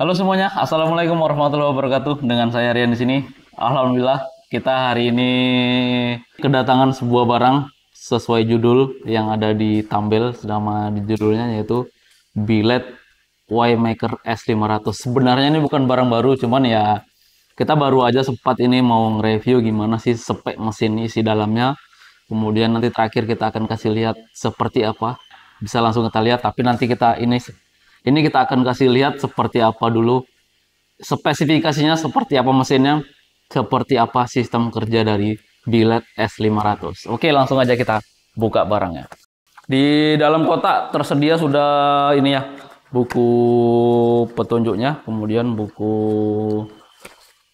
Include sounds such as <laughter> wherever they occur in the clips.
Halo semuanya, assalamualaikum warahmatullahi wabarakatuh. Dengan saya Rian di sini. Alhamdulillah kita hari ini kedatangan sebuah barang sesuai judul yang ada di tampil selama di judulnya yaitu Bilet Waymaker S500. Sebenarnya ini bukan barang baru, cuman ya kita baru aja sempat ini mau nge-review gimana sih spek mesin isi dalamnya. Kemudian nanti terakhir kita akan kasih lihat seperti apa. Bisa langsung kita lihat, tapi nanti kita ini ini kita akan kasih lihat seperti apa dulu spesifikasinya seperti apa mesinnya, seperti apa sistem kerja dari Billet S500. Oke, langsung aja kita buka barangnya. Di dalam kotak tersedia sudah ini ya, buku petunjuknya, kemudian buku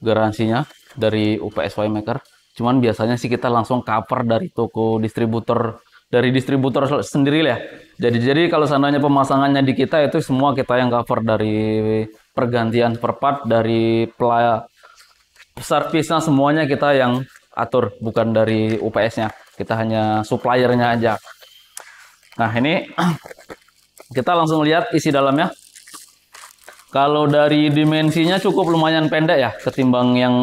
garansinya dari UPS Maker. Cuman biasanya sih kita langsung cover dari toko distributor dari distributor sendiri ya. Jadi jadi kalau seandainya pemasangannya di kita itu semua kita yang cover dari pergantian perpat dari pelaya servisnya semuanya kita yang atur bukan dari UPS-nya. Kita hanya suppliernya aja. Nah, ini <clears throat> kita langsung lihat isi dalamnya. Kalau dari dimensinya cukup lumayan pendek ya ketimbang yang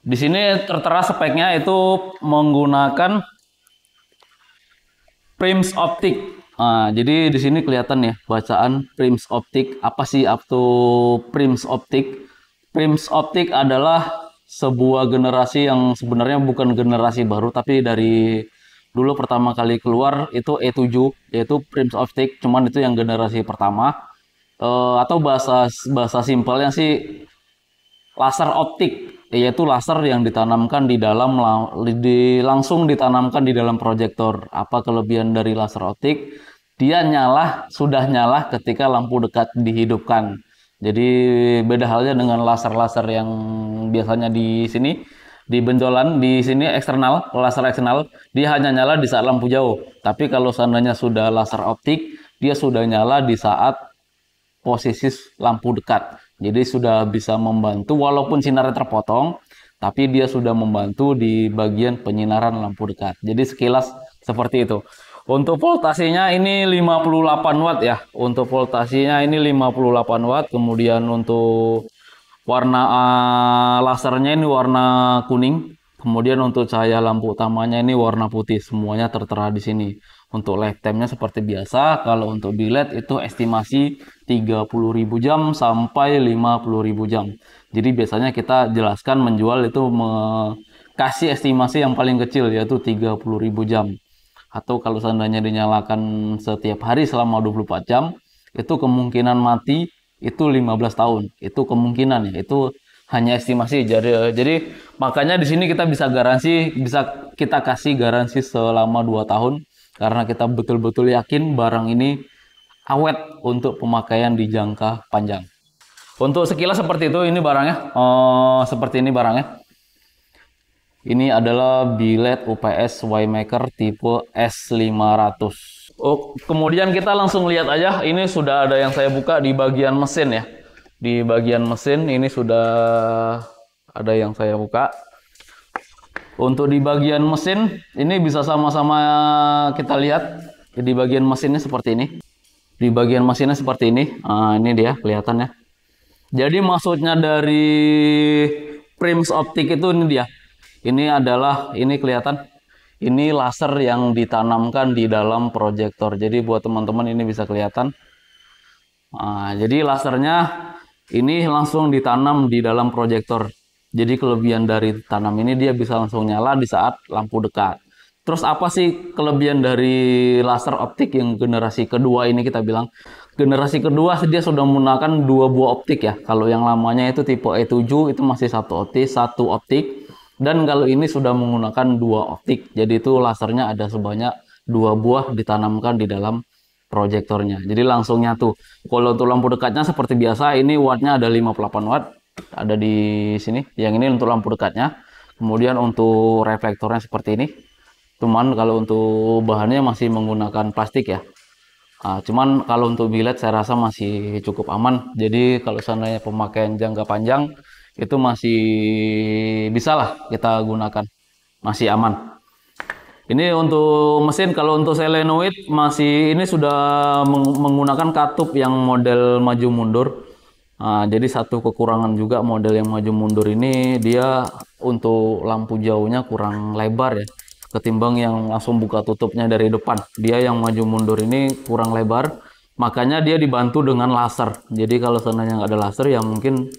di sini tertera speknya itu menggunakan Prims optik. Nah, jadi di sini kelihatan ya bacaan prims optik. Apa sih Apto prims optik? Prims optik adalah sebuah generasi yang sebenarnya bukan generasi baru tapi dari dulu pertama kali keluar itu E7 yaitu prims optik cuman itu yang generasi pertama e, atau bahasa bahasa simpelnya sih laser optik yaitu laser yang ditanamkan di dalam di, langsung ditanamkan di dalam proyektor. Apa kelebihan dari laser optik? Dia nyala, sudah nyala ketika lampu dekat dihidupkan. Jadi beda halnya dengan laser-laser yang biasanya di sini di benjolan di sini eksternal laser eksternal dia hanya nyala di saat lampu jauh tapi kalau seandainya sudah laser optik dia sudah nyala di saat posisi lampu dekat jadi sudah bisa membantu walaupun sinarnya terpotong, tapi dia sudah membantu di bagian penyinaran lampu dekat. Jadi sekilas seperti itu. Untuk voltasinya ini 58 watt ya. Untuk voltasinya ini 58 watt. Kemudian untuk warna eh, lasernya ini warna kuning. Kemudian untuk cahaya lampu utamanya ini warna putih. Semuanya tertera di sini. Untuk lifetime-nya seperti biasa, kalau untuk bilet itu estimasi 30.000 jam sampai 50.000 jam. Jadi biasanya kita jelaskan menjual itu kasih estimasi yang paling kecil yaitu 30.000 jam. Atau kalau seandainya dinyalakan setiap hari selama 24 jam, itu kemungkinan mati itu 15 tahun. Itu kemungkinan ya, itu hanya estimasi jadi jadi makanya di sini kita bisa garansi bisa kita kasih garansi selama 2 tahun karena kita betul-betul yakin barang ini awet untuk pemakaian di jangka panjang. Untuk sekilas seperti itu, ini barangnya. Oh, seperti ini barangnya. Ini adalah bilet UPS Waymaker tipe S500. Oh, kemudian kita langsung lihat aja, ini sudah ada yang saya buka di bagian mesin ya. Di bagian mesin ini sudah ada yang saya buka. Untuk di bagian mesin, ini bisa sama-sama kita lihat di bagian mesinnya seperti ini. Di bagian mesinnya seperti ini. Nah, ini dia kelihatannya. Jadi maksudnya dari prims optik itu ini dia. Ini adalah ini kelihatan ini laser yang ditanamkan di dalam proyektor. Jadi buat teman-teman ini bisa kelihatan. Nah, jadi lasernya ini langsung ditanam di dalam proyektor. Jadi kelebihan dari tanam ini dia bisa langsung nyala di saat lampu dekat. Terus apa sih kelebihan dari laser optik yang generasi kedua ini kita bilang? Generasi kedua dia sudah menggunakan dua buah optik ya. Kalau yang lamanya itu tipe E7 itu masih satu optik, satu optik. Dan kalau ini sudah menggunakan dua optik. Jadi itu lasernya ada sebanyak dua buah ditanamkan di dalam proyektornya. Jadi langsungnya tuh, Kalau untuk lampu dekatnya seperti biasa ini wattnya ada 58 watt ada di sini yang ini untuk lampu dekatnya kemudian untuk reflektornya seperti ini cuman kalau untuk bahannya masih menggunakan plastik ya nah, cuman kalau untuk billet saya rasa masih cukup aman jadi kalau seandainya pemakaian jangka panjang itu masih bisa lah kita gunakan masih aman ini untuk mesin, kalau untuk selenoid masih ini sudah menggunakan katup yang model maju mundur. Nah, jadi satu kekurangan juga model yang maju mundur ini dia untuk lampu jauhnya kurang lebar ya ketimbang yang langsung buka tutupnya dari depan. Dia yang maju mundur ini kurang lebar, makanya dia dibantu dengan laser. Jadi kalau seandainya nggak ada laser ya mungkin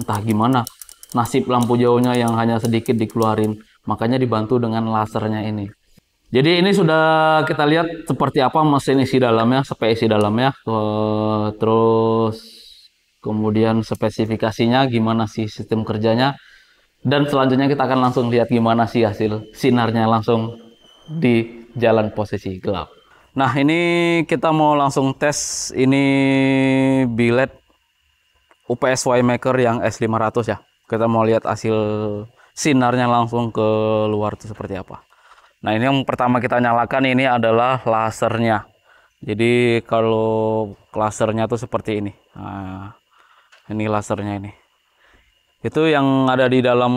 entah gimana nasib lampu jauhnya yang hanya sedikit dikeluarin. Makanya dibantu dengan lasernya ini. Jadi ini sudah kita lihat seperti apa mesin isi dalamnya, spek isi dalamnya, terus kemudian spesifikasinya gimana sih sistem kerjanya dan selanjutnya kita akan langsung lihat gimana sih hasil sinarnya langsung di jalan posisi gelap. Nah, ini kita mau langsung tes ini billet UPS Maker yang S500 ya. Kita mau lihat hasil sinarnya langsung ke luar itu seperti apa. Nah, ini yang pertama kita nyalakan ini adalah lasernya. Jadi kalau lasernya tuh seperti ini. Nah, ini lasernya ini itu yang ada di dalam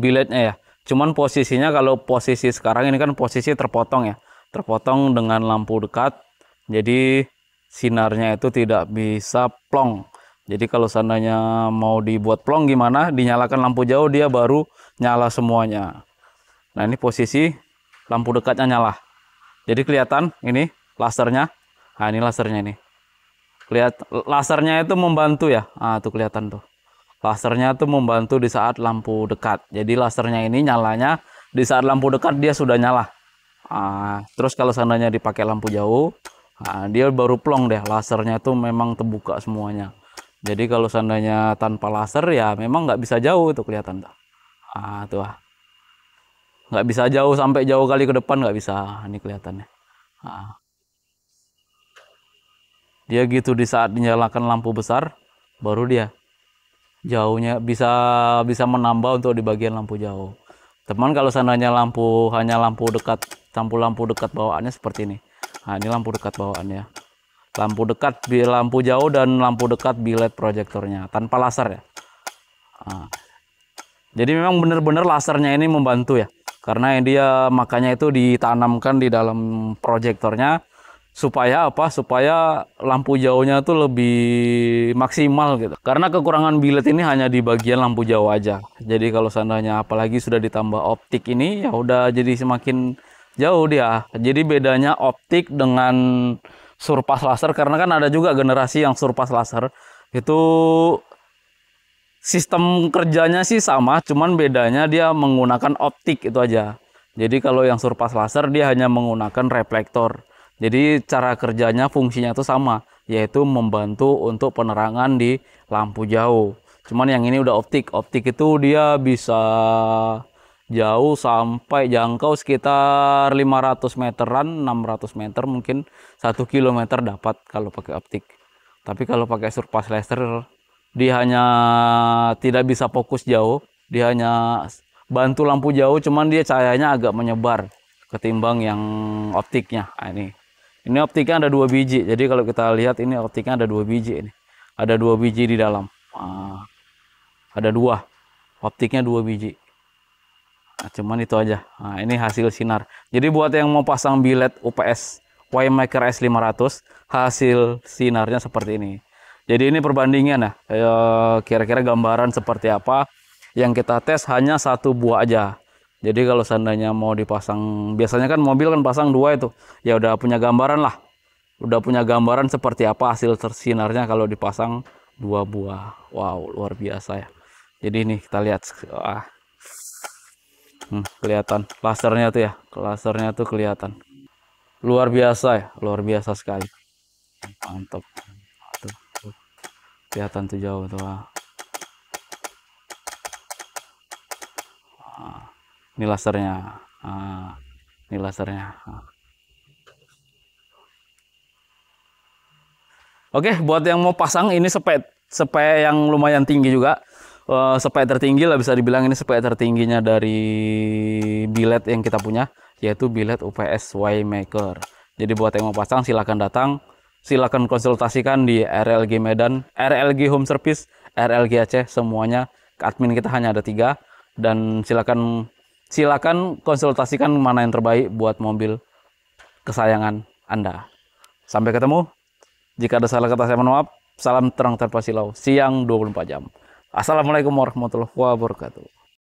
biletnya ya cuman posisinya kalau posisi sekarang ini kan posisi terpotong ya terpotong dengan lampu dekat jadi sinarnya itu tidak bisa plong jadi kalau seandainya mau dibuat plong gimana dinyalakan lampu jauh dia baru nyala semuanya nah ini posisi lampu dekatnya nyala jadi kelihatan ini lasernya nah ini lasernya ini. Lihat lasernya itu membantu ya. Ah, tuh kelihatan tuh. Lasernya itu membantu di saat lampu dekat. Jadi lasernya ini nyalanya di saat lampu dekat dia sudah nyala. Ah, terus kalau seandainya dipakai lampu jauh, ah, dia baru plong deh. Lasernya itu memang terbuka semuanya. Jadi kalau seandainya tanpa laser ya memang nggak bisa jauh itu kelihatan tuh. Ah, tuh ah. Nggak bisa jauh sampai jauh kali ke depan nggak bisa. Ini kelihatannya. Ah. Dia gitu di saat dinyalakan lampu besar, baru dia jauhnya bisa bisa menambah untuk di bagian lampu jauh. Teman kalau seandainya lampu hanya lampu dekat, lampu-lampu dekat bawaannya seperti ini. Nah, ini lampu dekat bawaannya. Lampu dekat, lampu jauh dan lampu dekat bilet proyektornya tanpa laser ya. Nah. Jadi memang benar-benar lasernya ini membantu ya. Karena dia makanya itu ditanamkan di dalam proyektornya supaya apa supaya lampu jauhnya tuh lebih maksimal gitu karena kekurangan bilet ini hanya di bagian lampu jauh aja jadi kalau seandainya apalagi sudah ditambah optik ini ya udah jadi semakin jauh dia jadi bedanya optik dengan surpass laser karena kan ada juga generasi yang surpass laser itu sistem kerjanya sih sama cuman bedanya dia menggunakan optik itu aja jadi kalau yang surpass laser dia hanya menggunakan reflektor jadi cara kerjanya fungsinya itu sama, yaitu membantu untuk penerangan di lampu jauh. Cuman yang ini udah optik. Optik itu dia bisa jauh sampai jangkau sekitar 500 meteran 600 meter mungkin 1 km dapat kalau pakai optik tapi kalau pakai surpass laser dia hanya tidak bisa fokus jauh dia hanya bantu lampu jauh cuman dia cahayanya agak menyebar ketimbang yang optiknya nah, ini ini optiknya ada dua biji. Jadi kalau kita lihat ini optiknya ada dua biji ini. Ada dua biji di dalam. Nah, ada dua. Optiknya dua biji. Nah, cuman itu aja. Nah, ini hasil sinar. Jadi buat yang mau pasang bilet UPS Waymaker S500, hasil sinarnya seperti ini. Jadi ini perbandingan ya. Eh, kira-kira gambaran seperti apa yang kita tes hanya satu buah aja. Jadi kalau seandainya mau dipasang, biasanya kan mobil kan pasang dua itu, ya udah punya gambaran lah. Udah punya gambaran seperti apa hasil tersinarnya kalau dipasang dua buah. Wow, luar biasa ya. Jadi ini kita lihat, ah. hmm, kelihatan lasernya tuh ya, lasernya tuh kelihatan. Luar biasa ya, luar biasa sekali. Mantap. Kelihatan tuh jauh tuh. Ah. ah ini lasernya ah, ini lasernya Oke, buat yang mau pasang ini sepe sepe yang lumayan tinggi juga. Uh, tertinggi lah bisa dibilang ini sepe tertingginya dari bilet yang kita punya yaitu bilet UPS ymaker. Jadi buat yang mau pasang silahkan datang, silahkan konsultasikan di RLG Medan, RLG Home Service, RLG Aceh semuanya. Admin kita hanya ada tiga dan silakan silakan konsultasikan mana yang terbaik buat mobil kesayangan Anda. Sampai ketemu. Jika ada salah kata saya mohon maaf. Salam terang tanpa silau. Siang 24 jam. Assalamualaikum warahmatullahi wabarakatuh.